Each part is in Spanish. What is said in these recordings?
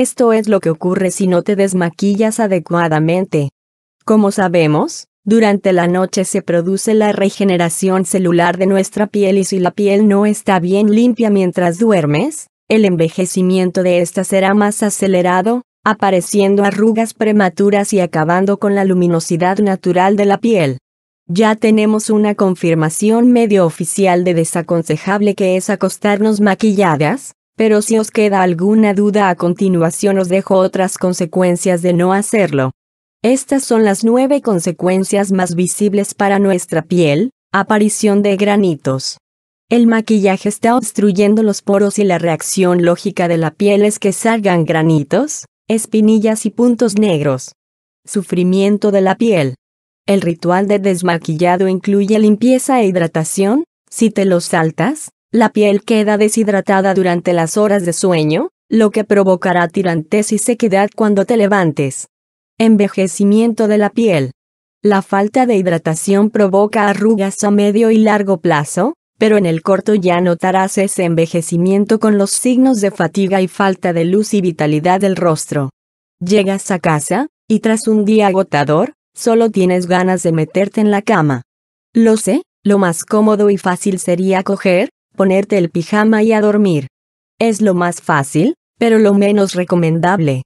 Esto es lo que ocurre si no te desmaquillas adecuadamente. Como sabemos, durante la noche se produce la regeneración celular de nuestra piel y si la piel no está bien limpia mientras duermes, el envejecimiento de ésta será más acelerado, apareciendo arrugas prematuras y acabando con la luminosidad natural de la piel. Ya tenemos una confirmación medio oficial de desaconsejable que es acostarnos maquilladas, pero si os queda alguna duda a continuación os dejo otras consecuencias de no hacerlo. Estas son las nueve consecuencias más visibles para nuestra piel, aparición de granitos. El maquillaje está obstruyendo los poros y la reacción lógica de la piel es que salgan granitos, espinillas y puntos negros. Sufrimiento de la piel. El ritual de desmaquillado incluye limpieza e hidratación, si te lo saltas, la piel queda deshidratada durante las horas de sueño, lo que provocará tirantes y sequedad cuando te levantes. Envejecimiento de la piel. La falta de hidratación provoca arrugas a medio y largo plazo, pero en el corto ya notarás ese envejecimiento con los signos de fatiga y falta de luz y vitalidad del rostro. Llegas a casa, y tras un día agotador, solo tienes ganas de meterte en la cama. Lo sé, lo más cómodo y fácil sería coger, ponerte el pijama y a dormir. Es lo más fácil, pero lo menos recomendable.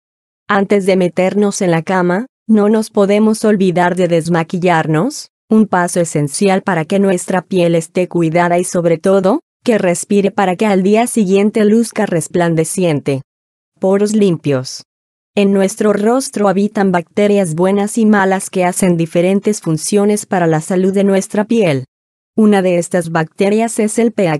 Antes de meternos en la cama, no nos podemos olvidar de desmaquillarnos, un paso esencial para que nuestra piel esté cuidada y sobre todo, que respire para que al día siguiente luzca resplandeciente. Poros limpios. En nuestro rostro habitan bacterias buenas y malas que hacen diferentes funciones para la salud de nuestra piel. Una de estas bacterias es el P.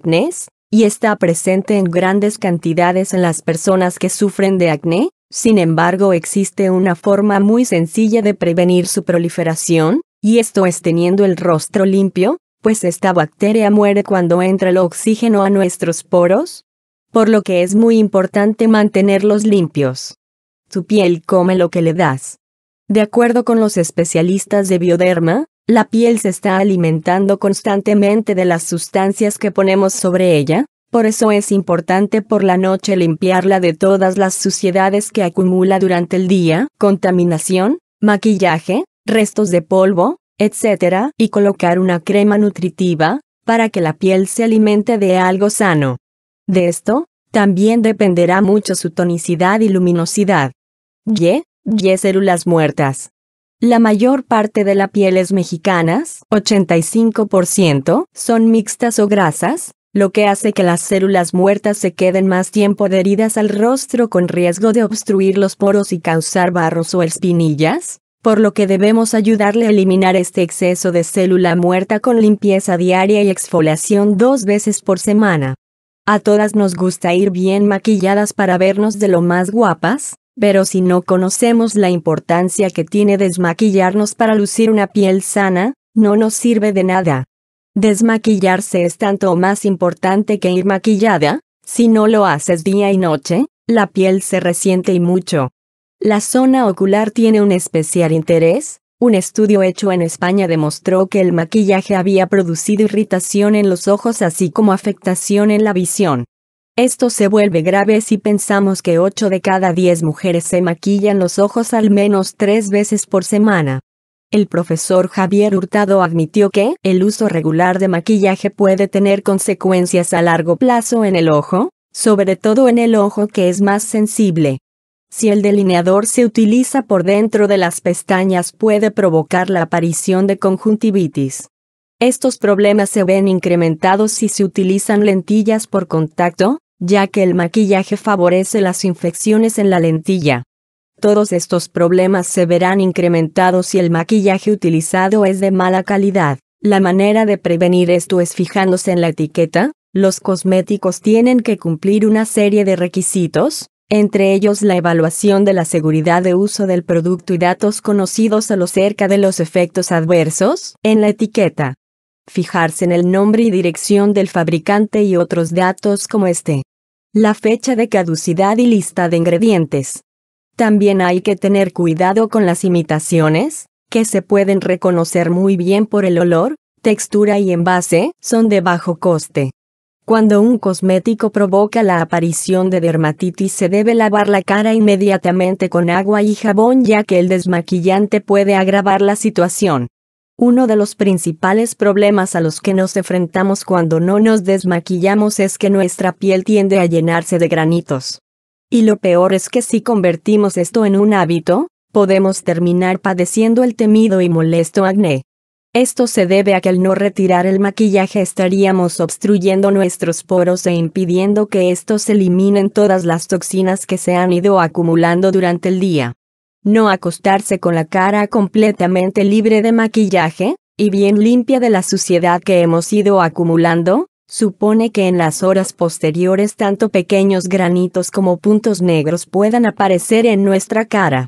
y está presente en grandes cantidades en las personas que sufren de acné, sin embargo existe una forma muy sencilla de prevenir su proliferación, y esto es teniendo el rostro limpio, pues esta bacteria muere cuando entra el oxígeno a nuestros poros, por lo que es muy importante mantenerlos limpios. Tu piel come lo que le das. De acuerdo con los especialistas de bioderma, ¿La piel se está alimentando constantemente de las sustancias que ponemos sobre ella? Por eso es importante por la noche limpiarla de todas las suciedades que acumula durante el día, contaminación, maquillaje, restos de polvo, etc., y colocar una crema nutritiva, para que la piel se alimente de algo sano. De esto, también dependerá mucho su tonicidad y luminosidad. Y. Y. Células muertas. La mayor parte de las pieles mexicanas, 85%, son mixtas o grasas, lo que hace que las células muertas se queden más tiempo adheridas al rostro con riesgo de obstruir los poros y causar barros o espinillas, por lo que debemos ayudarle a eliminar este exceso de célula muerta con limpieza diaria y exfoliación dos veces por semana. A todas nos gusta ir bien maquilladas para vernos de lo más guapas, pero si no conocemos la importancia que tiene desmaquillarnos para lucir una piel sana, no nos sirve de nada. Desmaquillarse es tanto más importante que ir maquillada, si no lo haces día y noche, la piel se resiente y mucho. La zona ocular tiene un especial interés, un estudio hecho en España demostró que el maquillaje había producido irritación en los ojos así como afectación en la visión. Esto se vuelve grave si pensamos que 8 de cada 10 mujeres se maquillan los ojos al menos 3 veces por semana. El profesor Javier Hurtado admitió que el uso regular de maquillaje puede tener consecuencias a largo plazo en el ojo, sobre todo en el ojo que es más sensible. Si el delineador se utiliza por dentro de las pestañas puede provocar la aparición de conjuntivitis. Estos problemas se ven incrementados si se utilizan lentillas por contacto, ya que el maquillaje favorece las infecciones en la lentilla. Todos estos problemas se verán incrementados si el maquillaje utilizado es de mala calidad. La manera de prevenir esto es fijándose en la etiqueta. Los cosméticos tienen que cumplir una serie de requisitos, entre ellos la evaluación de la seguridad de uso del producto y datos conocidos a lo cerca de los efectos adversos en la etiqueta. Fijarse en el nombre y dirección del fabricante y otros datos como este la fecha de caducidad y lista de ingredientes. También hay que tener cuidado con las imitaciones, que se pueden reconocer muy bien por el olor, textura y envase, son de bajo coste. Cuando un cosmético provoca la aparición de dermatitis se debe lavar la cara inmediatamente con agua y jabón ya que el desmaquillante puede agravar la situación. Uno de los principales problemas a los que nos enfrentamos cuando no nos desmaquillamos es que nuestra piel tiende a llenarse de granitos. Y lo peor es que si convertimos esto en un hábito, podemos terminar padeciendo el temido y molesto acné. Esto se debe a que al no retirar el maquillaje estaríamos obstruyendo nuestros poros e impidiendo que estos eliminen todas las toxinas que se han ido acumulando durante el día no acostarse con la cara completamente libre de maquillaje, y bien limpia de la suciedad que hemos ido acumulando, supone que en las horas posteriores tanto pequeños granitos como puntos negros puedan aparecer en nuestra cara.